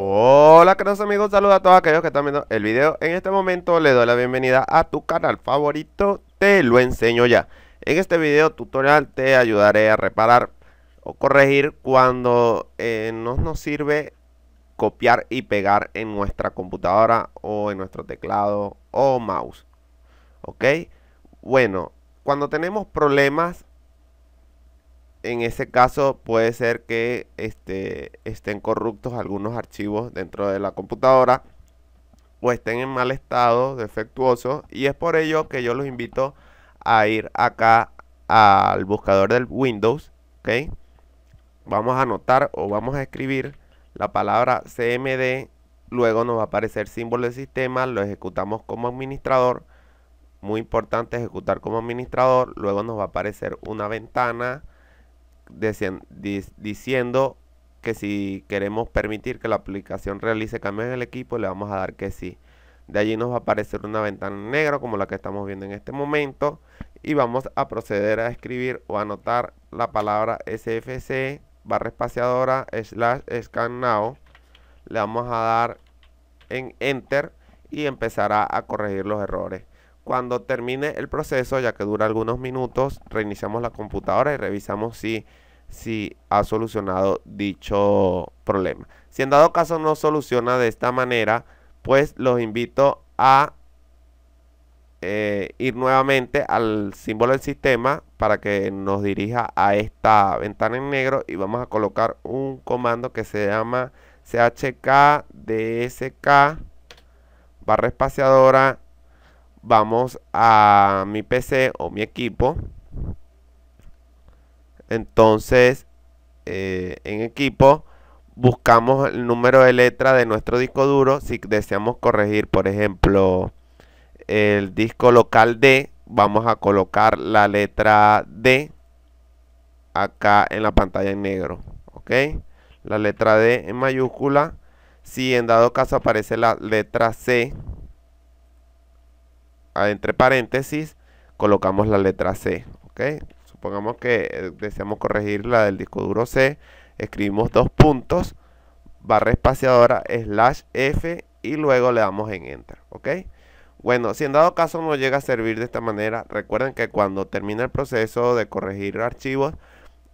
Hola queridos amigos, saludos a todos aquellos que están viendo el video En este momento le doy la bienvenida a tu canal favorito, te lo enseño ya En este video tutorial te ayudaré a reparar o corregir cuando eh, no nos sirve copiar y pegar en nuestra computadora o en nuestro teclado o mouse ¿Ok? Bueno, cuando tenemos problemas en ese caso puede ser que este, estén corruptos algunos archivos dentro de la computadora o estén en mal estado, defectuoso Y es por ello que yo los invito a ir acá al buscador del Windows. ¿ok? Vamos a anotar o vamos a escribir la palabra CMD. Luego nos va a aparecer símbolo de sistema. Lo ejecutamos como administrador. Muy importante ejecutar como administrador. Luego nos va a aparecer una ventana diciendo que si queremos permitir que la aplicación realice cambios en el equipo, le vamos a dar que sí. De allí nos va a aparecer una ventana negra como la que estamos viendo en este momento y vamos a proceder a escribir o anotar la palabra sfc barra espaciadora slash scan now. Le vamos a dar en enter y empezará a corregir los errores. Cuando termine el proceso, ya que dura algunos minutos, reiniciamos la computadora y revisamos si si ha solucionado dicho problema. Si en dado caso no soluciona de esta manera, pues los invito a eh, ir nuevamente al símbolo del sistema para que nos dirija a esta ventana en negro y vamos a colocar un comando que se llama chk barra espaciadora vamos a mi pc o mi equipo entonces, eh, en equipo, buscamos el número de letra de nuestro disco duro. Si deseamos corregir, por ejemplo, el disco local D, vamos a colocar la letra D acá en la pantalla en negro. ¿Ok? La letra D en mayúscula. Si en dado caso aparece la letra C ah, entre paréntesis, colocamos la letra C. ¿Ok? pongamos que eh, deseamos corregir la del disco duro C, escribimos dos puntos, barra espaciadora, slash F y luego le damos en Enter, ¿ok? Bueno, si en dado caso no llega a servir de esta manera, recuerden que cuando termina el proceso de corregir archivos,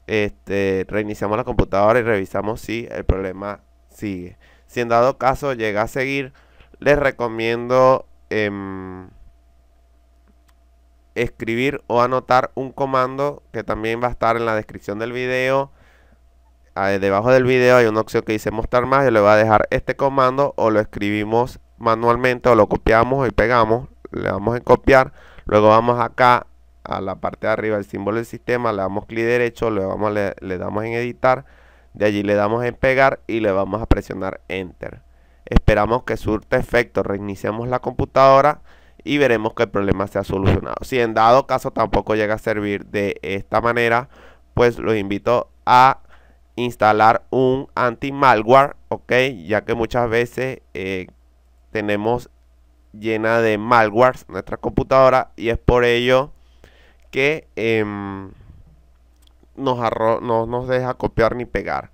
este, reiniciamos la computadora y revisamos si el problema sigue. Si en dado caso llega a seguir, les recomiendo... Em, escribir o anotar un comando que también va a estar en la descripción del video. Ah, eh, debajo del video hay una opción que dice mostrar más. y le voy a dejar este comando o lo escribimos manualmente o lo copiamos y pegamos. Le damos en copiar. Luego vamos acá a la parte de arriba del símbolo del sistema. Le damos clic derecho. Le, vamos, le, le damos en editar. De allí le damos en pegar y le vamos a presionar enter. Esperamos que surta efecto. Reiniciamos la computadora y veremos que el problema se ha solucionado. Si en dado caso tampoco llega a servir de esta manera, pues los invito a instalar un anti-malware, ok, ya que muchas veces eh, tenemos llena de malwares nuestra computadora y es por ello que em, nos no nos deja copiar ni pegar.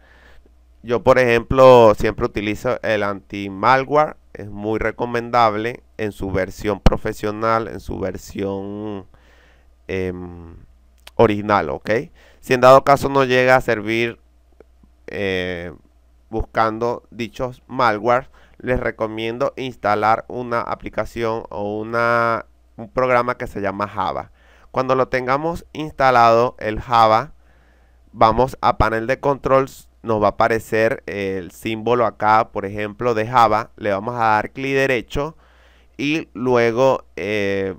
Yo, por ejemplo, siempre utilizo el anti-malware es muy recomendable en su versión profesional, en su versión em, original, ¿ok? Si en dado caso no llega a servir eh, buscando dichos malware, les recomiendo instalar una aplicación o una, un programa que se llama Java. Cuando lo tengamos instalado, el Java, vamos a panel de control nos va a aparecer el símbolo acá, por ejemplo, de Java. Le vamos a dar clic derecho y luego eh,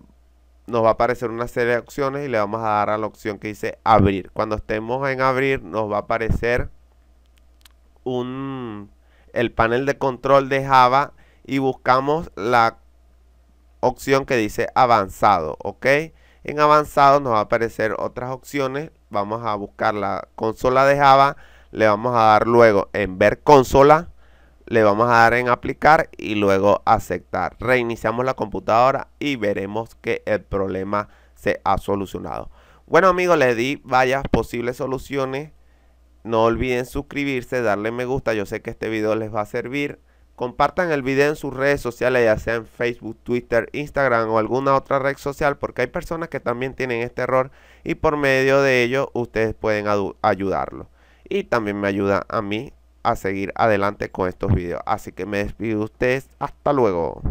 nos va a aparecer una serie de opciones y le vamos a dar a la opción que dice abrir. Cuando estemos en abrir nos va a aparecer un, el panel de control de Java y buscamos la opción que dice avanzado, ¿ok? En avanzado nos va a aparecer otras opciones. Vamos a buscar la consola de Java le vamos a dar luego en ver consola, le vamos a dar en aplicar y luego aceptar. Reiniciamos la computadora y veremos que el problema se ha solucionado. Bueno amigos, le di varias posibles soluciones. No olviden suscribirse, darle me gusta. Yo sé que este video les va a servir. Compartan el video en sus redes sociales, ya sea en Facebook, Twitter, Instagram o alguna otra red social, porque hay personas que también tienen este error y por medio de ello ustedes pueden ayudarlo y también me ayuda a mí a seguir adelante con estos videos. Así que me despido de ustedes. Hasta luego.